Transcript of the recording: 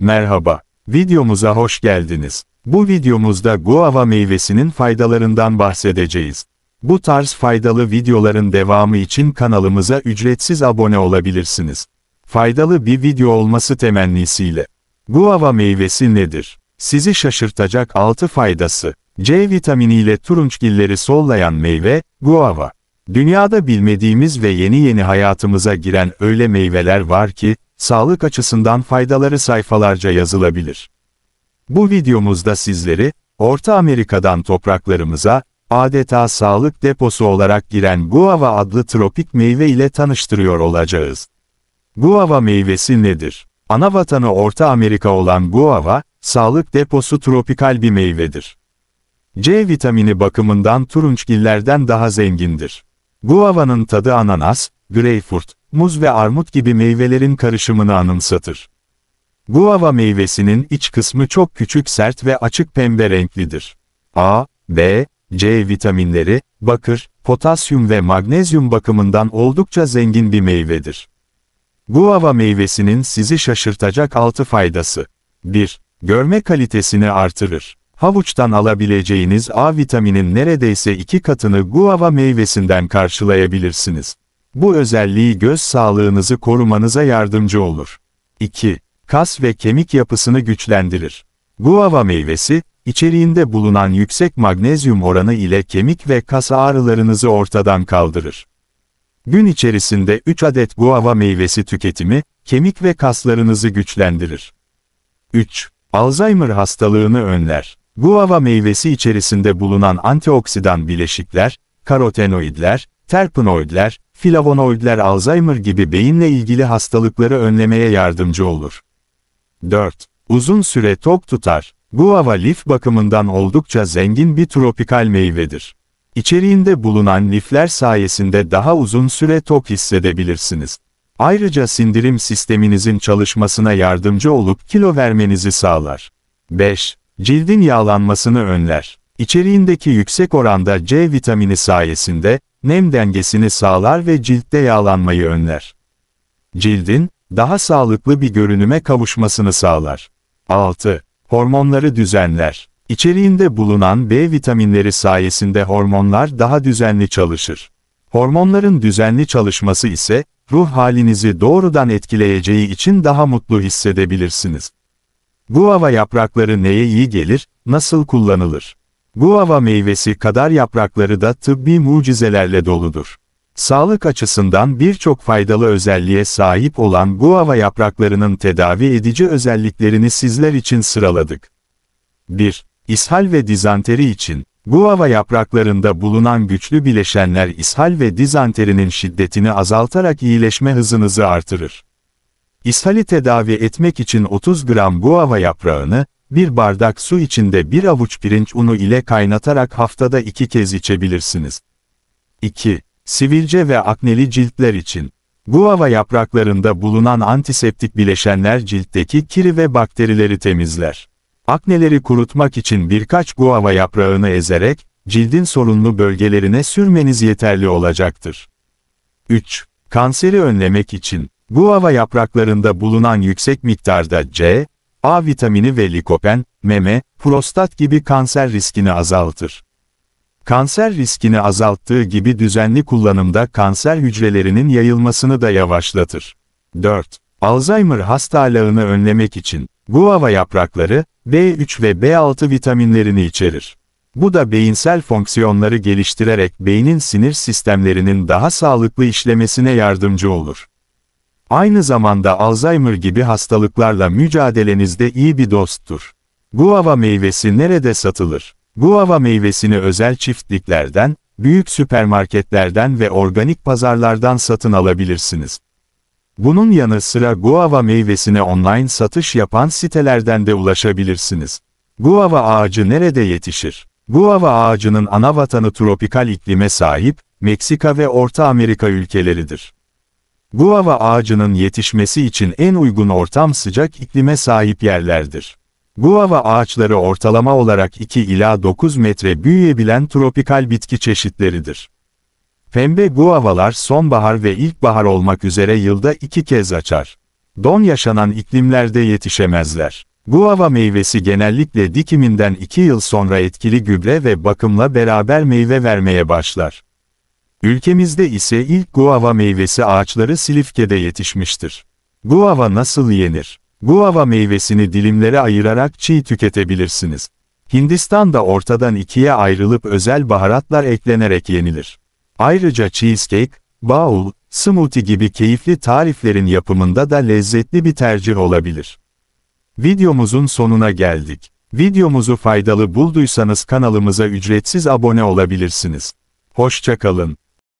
Merhaba, videomuza hoş geldiniz. Bu videomuzda guava meyvesinin faydalarından bahsedeceğiz. Bu tarz faydalı videoların devamı için kanalımıza ücretsiz abone olabilirsiniz. Faydalı bir video olması temennisiyle. Guava meyvesi nedir? Sizi şaşırtacak 6 faydası. C vitamini ile turunçgilleri sollayan meyve, guava. Dünyada bilmediğimiz ve yeni yeni hayatımıza giren öyle meyveler var ki, sağlık açısından faydaları sayfalarca yazılabilir. Bu videomuzda sizleri, Orta Amerika'dan topraklarımıza, adeta sağlık deposu olarak giren guava adlı tropik meyve ile tanıştırıyor olacağız. Guava meyvesi nedir? Ana vatanı Orta Amerika olan guava, sağlık deposu tropikal bir meyvedir. C vitamini bakımından turunçgillerden daha zengindir. Guava'nın tadı ananas, greyfurt, muz ve armut gibi meyvelerin karışımını anımsatır. Guava meyvesinin iç kısmı çok küçük sert ve açık pembe renklidir. A, B, C vitaminleri, bakır, potasyum ve magnezyum bakımından oldukça zengin bir meyvedir. Guava meyvesinin sizi şaşırtacak 6 faydası. 1. Görme kalitesini artırır. Havuçtan alabileceğiniz A vitaminin neredeyse 2 katını guava meyvesinden karşılayabilirsiniz. Bu özelliği göz sağlığınızı korumanıza yardımcı olur. 2. Kas ve kemik yapısını güçlendirir. Guava meyvesi, içeriğinde bulunan yüksek magnezyum oranı ile kemik ve kas ağrılarınızı ortadan kaldırır. Gün içerisinde 3 adet guava meyvesi tüketimi, kemik ve kaslarınızı güçlendirir. 3. Alzheimer hastalığını önler. Guava meyvesi içerisinde bulunan antioksidan bileşikler, karotenoidler, terpenoidler, Flavonoidler Alzheimer gibi beyinle ilgili hastalıkları önlemeye yardımcı olur. 4. Uzun süre tok tutar. Guava lif bakımından oldukça zengin bir tropikal meyvedir. İçeriğinde bulunan lifler sayesinde daha uzun süre tok hissedebilirsiniz. Ayrıca sindirim sisteminizin çalışmasına yardımcı olup kilo vermenizi sağlar. 5. Cildin yağlanmasını önler. İçeriğindeki yüksek oranda C vitamini sayesinde nem dengesini sağlar ve ciltte yağlanmayı önler. Cildin, daha sağlıklı bir görünüme kavuşmasını sağlar. 6. Hormonları düzenler. İçeriğinde bulunan B vitaminleri sayesinde hormonlar daha düzenli çalışır. Hormonların düzenli çalışması ise, ruh halinizi doğrudan etkileyeceği için daha mutlu hissedebilirsiniz. Guava yaprakları neye iyi gelir, nasıl kullanılır? Guava meyvesi kadar yaprakları da tıbbi mucizelerle doludur. Sağlık açısından birçok faydalı özelliğe sahip olan guava yapraklarının tedavi edici özelliklerini sizler için sıraladık. 1. İshal ve dizanteri için, guava yapraklarında bulunan güçlü bileşenler ishal ve dizanterinin şiddetini azaltarak iyileşme hızınızı artırır. İshali tedavi etmek için 30 gram guava yaprağını, bir bardak su içinde bir avuç pirinç unu ile kaynatarak haftada iki kez içebilirsiniz. 2. Sivilce ve akneli ciltler için. Guava yapraklarında bulunan antiseptik bileşenler ciltteki kiri ve bakterileri temizler. Akneleri kurutmak için birkaç guava yaprağını ezerek, cildin sorunlu bölgelerine sürmeniz yeterli olacaktır. 3. Kanseri önlemek için, guava yapraklarında bulunan yüksek miktarda C, A vitamini ve likopen, meme, prostat gibi kanser riskini azaltır. Kanser riskini azalttığı gibi düzenli kullanımda kanser hücrelerinin yayılmasını da yavaşlatır. 4. Alzheimer hastalığını önlemek için guava yaprakları B3 ve B6 vitaminlerini içerir. Bu da beyinsel fonksiyonları geliştirerek beynin sinir sistemlerinin daha sağlıklı işlemesine yardımcı olur. Aynı zamanda Alzheimer gibi hastalıklarla mücadelenizde iyi bir dosttur. Guava meyvesi nerede satılır? Guava meyvesini özel çiftliklerden, büyük süpermarketlerden ve organik pazarlardan satın alabilirsiniz. Bunun yanı sıra guava meyvesine online satış yapan sitelerden de ulaşabilirsiniz. Guava ağacı nerede yetişir? Guava ağacının ana vatanı tropikal iklime sahip, Meksika ve Orta Amerika ülkeleridir. Guava ağacının yetişmesi için en uygun ortam sıcak iklime sahip yerlerdir. Guava ağaçları ortalama olarak 2 ila 9 metre büyüyebilen tropikal bitki çeşitleridir. Pembe guavalar sonbahar ve ilkbahar olmak üzere yılda iki kez açar. Don yaşanan iklimlerde yetişemezler. Guava meyvesi genellikle dikiminden 2 yıl sonra etkili gübre ve bakımla beraber meyve vermeye başlar. Ülkemizde ise ilk guava meyvesi ağaçları Silifke'de yetişmiştir. Guava nasıl yenir? Guava meyvesini dilimlere ayırarak çiğ tüketebilirsiniz. Hindistan'da ortadan ikiye ayrılıp özel baharatlar eklenerek yenilir. Ayrıca cheesecake, bowl, smoothie gibi keyifli tariflerin yapımında da lezzetli bir tercih olabilir. Videomuzun sonuna geldik. Videomuzu faydalı bulduysanız kanalımıza ücretsiz abone olabilirsiniz. Hoşçakalın.